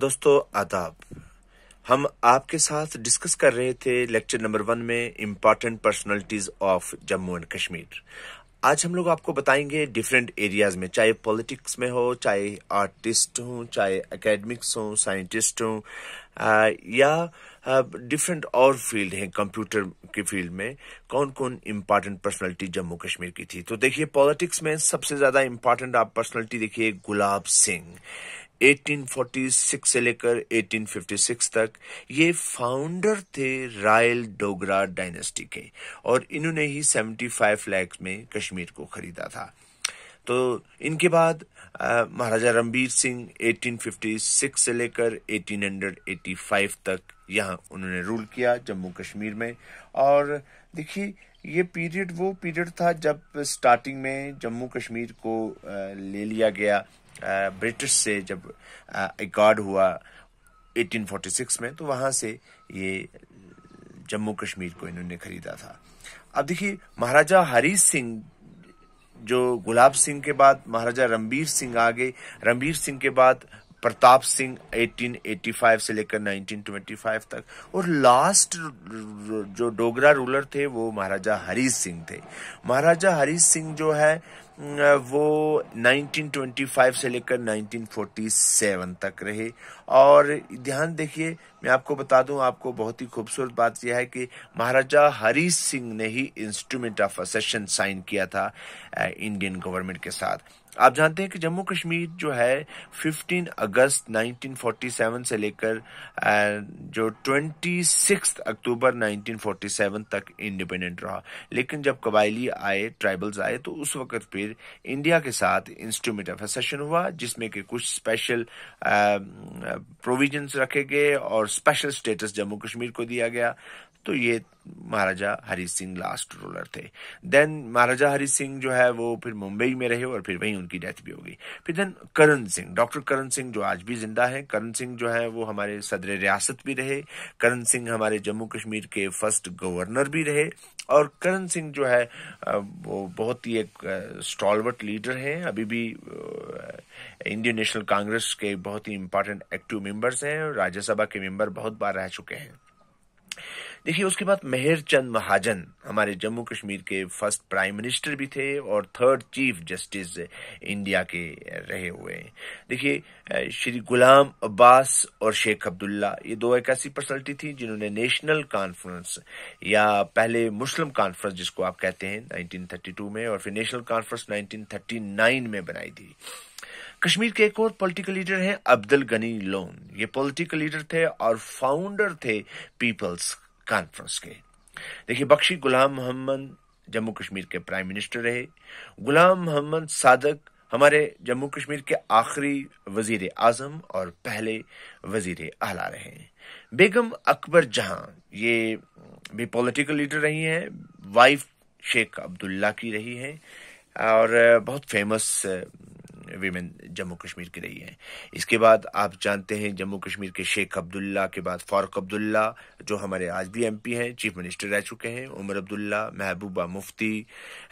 दोस्तों आदाब हम आपके साथ डिस्कस कर रहे थे लेक्चर नंबर वन में important personalities of Jammu and Kashmir आज हम लोग आपको बताएंगे डिफरेंट एरियाज में चाहे पॉलिटिक्स में हो चाहे आर्टिस्ट हो चाहे एकेडमिक्स हो साइंटिस्ट हो या डिफरेंट और फील्ड हैं कंप्यूटर के फील्ड में कौन कौन इम्पॉर्टेंट पर्सनालिटी जम्मू कश्मीर की थी तो देखिए पॉलिटिक्स में सबसे ज्यादा इम्पॉर्टेंट आप पर्सनालिटी देखिए गुलाब सिंह 1846 से लेकर 1856 तक ये फाउंडर थे रायल डोगरा डायनेस्टी के और इन्होंने ही 75 लाख में कश्मीर को खरीदा था तो इनके बाद महाराजा रणबीर सिंह 1856 से लेकर 1885 तक यहाँ उन्होंने रूल किया जम्मू कश्मीर में और देखिए ये पीरियड वो पीरियड था जब स्टार्टिंग में जम्मू कश्मीर को ले लिया गया ब्रिटिश से जब रिकॉर्ड हुआ 1846 में तो वहां से ये जम्मू कश्मीर को इन्होंने खरीदा था अब देखिए महाराजा हरी सिंह जो गुलाब सिंह के बाद महाराजा रणबीर सिंह आ गए रणबीर सिंह के बाद प्रताप सिंह 1885 से लेकर 1925 तक और लास्ट जो डोगरा रूलर थे वो महाराजा हरी सिंह थे महाराजा हरी सिंह जो है वो 1925 से लेकर 1947 तक रहे और ध्यान देखिए मैं आपको बता दूं आपको बहुत ही खूबसूरत बात यह है कि महाराजा हरी सिंह ने ही इंस्ट्रूमेंट ऑफ असेशन साइन किया था इंडियन गवर्नमेंट के साथ आप जानते हैं कि जम्मू कश्मीर जो है 15 अगस्त 1947 से लेकर जो 26 अक्टूबर 1947 तक इंडिपेंडेंट रहा लेकिन जब कबायली आए ट्राइबल्स आए तो उस वक्त पे फिर इंडिया के साथ इंस्ट्रूमेंट ऑफ एसेशन हुआ जिसमें कि कुछ स्पेशल प्रोविजंस um, uh, रखे गए और स्पेशल स्टेटस जम्मू कश्मीर को दिया गया तो ये महाराजा हरि सिंह लास्ट रूलर थे देन महाराजा हरि सिंह जो है वो फिर मुंबई में रहे और फिर वहीं उनकी डेथ भी हो गई फिर देन करण सिंह डॉक्टर करण सिंह जो आज भी जिंदा है करण सिंह जो है वो हमारे सदर रियासत भी रहे करण सिंह हमारे जम्मू कश्मीर के फर्स्ट गवर्नर भी रहे और करण सिंह जो है वो बहुत ही एक स्टॉलवर्ट लीडर हैं अभी भी इंडियन नेशनल कांग्रेस के बहुत ही इंपॉर्टेंट एक्टिव मेंबर्स हैं राज्यसभा के मेंबर बहुत बार रह चुके हैं देखिए उसके बाद मेहर चंद महाजन हमारे जम्मू कश्मीर के फर्स्ट प्राइम मिनिस्टर भी थे और थर्ड चीफ जस्टिस इंडिया के रहे हुए देखिए श्री गुलाम अब्बास और शेख अब्दुल्ला ये दो एक ऐसी पर्सनलिटी थी जिन्होंने नेशनल कॉन्फ्रेंस या पहले मुस्लिम कॉन्फ्रेंस जिसको आप कहते हैं 1932 में और फिर नेशनल कॉन्फ्रेंस 1939 में बनाई थी कश्मीर के एक और पॉलिटिकल लीडर हैं अब्दुल गनी लोन ये पॉलिटिकल लीडर थे और फाउंडर थे पीपल्स कॉन्फ्रेंस के देखिए बख्शी गुलाम मोहम्मद जम्मू कश्मीर के प्राइम मिनिस्टर रहे गुलाम मोहम्मद सादक हमारे जम्मू कश्मीर के आखिरी वजीर आजम और पहले वजीर आला रहे बेगम अकबर जहां ये भी पॉलिटिकल लीडर रही हैं वाइफ शेख अब्दुल्ला की रही हैं और बहुत फेमस वीमेन जम्मू कश्मीर की रही हैं इसके बाद आप जानते हैं जम्मू कश्मीर के शेख अब्दुल्ला के बाद फारूक अब्दुल्ला जो हमारे आज भी एमपी हैं चीफ मिनिस्टर रह चुके हैं उमर अब्दुल्ला महबूबा मुफ्ती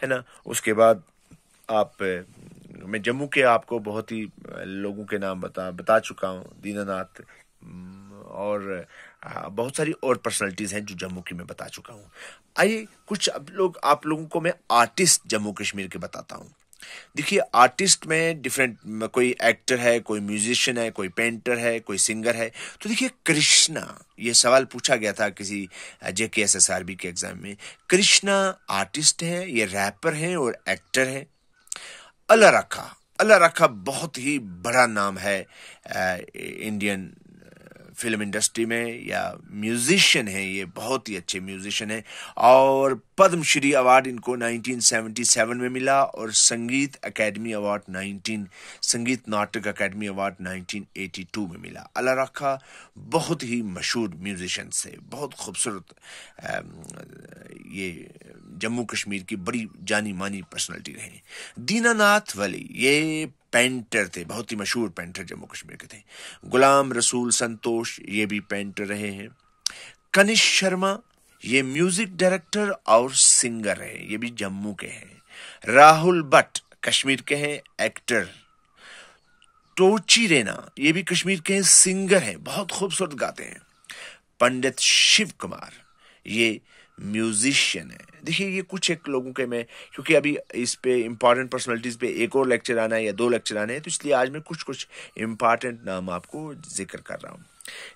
है ना उसके बाद आप मैं जम्मू के आपको बहुत ही लोगों के नाम बता बता चुका हूँ दीनानाथ और हाँ, बहुत सारी और पर्सनालिटीज़ हैं जो जम्मू की मैं बता चुका हूँ आइए कुछ अब लोग आप लोगों को मैं आर्टिस्ट जम्मू कश्मीर के बताता हूँ देखिए आर्टिस्ट में डिफरेंट कोई एक्टर है कोई म्यूजिशियन है कोई पेंटर है कोई सिंगर है तो देखिए कृष्णा ये सवाल पूछा गया था किसी J K S S R B के एग्जाम में कृष्णा आर्टिस्ट है ये रैपर है और एक्टर है अला रखा अला रखा बहुत ही बड़ा नाम है आ, इंडियन फिल्म इंडस्ट्री में या म्यूजिशियन हैं ये बहुत ही अच्छे म्यूजिशियन हैं और पद्मश्री अवार्ड इनको 1977 में मिला और संगीत एकेडमी अवार्ड 19 संगीत नाटक एकेडमी अवार्ड 1982 में मिला अला रखा बहुत ही मशहूर म्यूजिशियन से बहुत खूबसूरत ये जम्मू कश्मीर की बड़ी जानी मानी पर्सनैलिटी रहे दीनानाथ वली ये पेंटर थे बहुत ही मशहूर पेंटर जम्मू कश्मीर के थे गुलाम रसूल संतोष ये भी पेंटर रहे हैं कनिष्क शर्मा ये म्यूजिक डायरेक्टर और सिंगर हैं ये भी जम्मू के हैं राहुल भट्ट कश्मीर के हैं एक्टर टोची रेना ये भी कश्मीर के हैं सिंगर हैं बहुत खूबसूरत गाते हैं पंडित शिव कुमार ये म्यूजिशियन है देखिए ये कुछ एक लोगों के मैं क्योंकि अभी इस पे इम्पॉर्टेंट पर्सनैलिटीज़ पे एक और लेक्चर आना है या दो लेक्चर आने हैं तो इसलिए आज मैं कुछ कुछ इम्पॉर्टेंट नाम आपको जिक्र कर रहा हूँ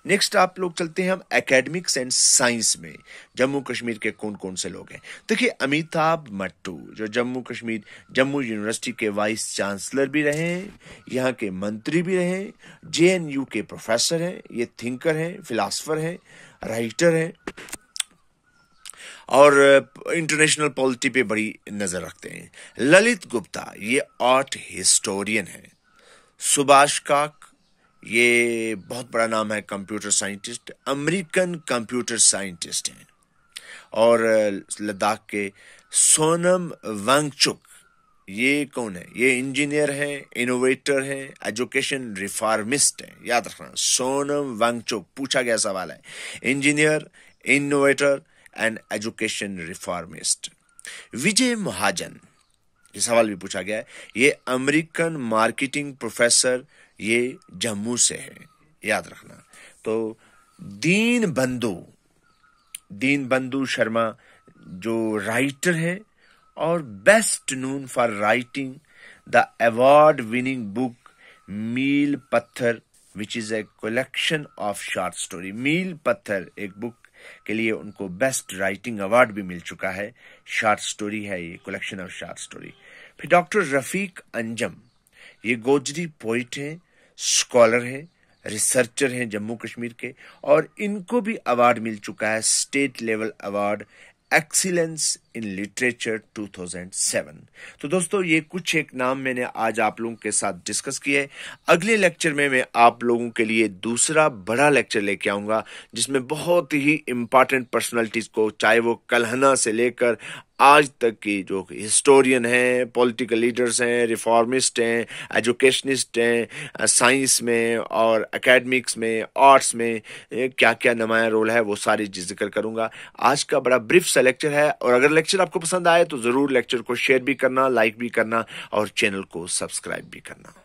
नेक्स्ट आप लोग चलते हैं हम एकेडमिक्स एंड साइंस में जम्मू कश्मीर के कौन कौन से लोग हैं देखिए अमिताभ मट्टू जो जम्मू कश्मीर जम्मू यूनिवर्सिटी के वाइस चांसलर भी रहे हैं यहाँ के मंत्री भी रहे हैं जे के प्रोफेसर हैं ये थिंकर हैं फिलासफर हैं राइटर हैं और इंटरनेशनल पॉलिटी पे बड़ी नजर रखते हैं ललित गुप्ता ये आर्ट हिस्टोरियन है सुभाष काक ये बहुत बड़ा नाम है computer scientist American computer scientist हैं और लद्दाख के सोनम वांगचुक ये कौन है ये इंजीनियर हैं इनोवेटर हैं एजुकेशन रिफॉर्मिस्ट हैं याद रखना सोनम वांगचुक पूछा गया सवाल है engineer innovator and education reformist Vijay Mahajan ये सवाल भी पूछा गया है ये अमेरिकन मार्केटिंग प्रोफेसर ये जम्मू से है याद रखना तो दीन बंधु दीन बंधु शर्मा जो राइटर है और best known for writing the award winning book Meel Patthar which is a collection of short story Meel Patthar एक बुक के लिए उनको बेस्ट राइटिंग अवार्ड भी मिल चुका है शार्ट स्टोरी है ये कलेक्शन ऑफ शार्ट स्टोरी फिर डॉक्टर रफीक अंजम ये गोजरी पोइट हैं स्कॉलर हैं रिसर्चर हैं जम्मू कश्मीर के और इनको भी अवार्ड मिल चुका है state level award excellence in literature 2007 तो दोस्तों ये कुछ एक नाम मैंने आज आप लोगों के साथ डिस्कस किए अगले लेक्चर में मैं आप लोगों के लिए दूसरा बड़ा लेक्चर लेके आऊंगा जिसमें बहुत ही इंपॉर्टेंट पर्सनालिटीज को चाहे वो कलहना से लेकर आज तक के जो हिस्टोरियन हैं पॉलिटिकल लीडर्स हैं रिफॉर्मिस्ट हैं एजुकेशनिस्ट हैं साइंस में और एकेडमिक्स में आर्ट्स में क्या क्या नमाया रोल है वो सारी चीज़ जिक्र करूँगा आज का बड़ा ब्रीफ सा लेक्चर है और अगर लेक्चर आपको पसंद आए तो ज़रूर लेक्चर को शेयर भी करना लाइक भी करना और चैनल को सब्सक्राइब भी करना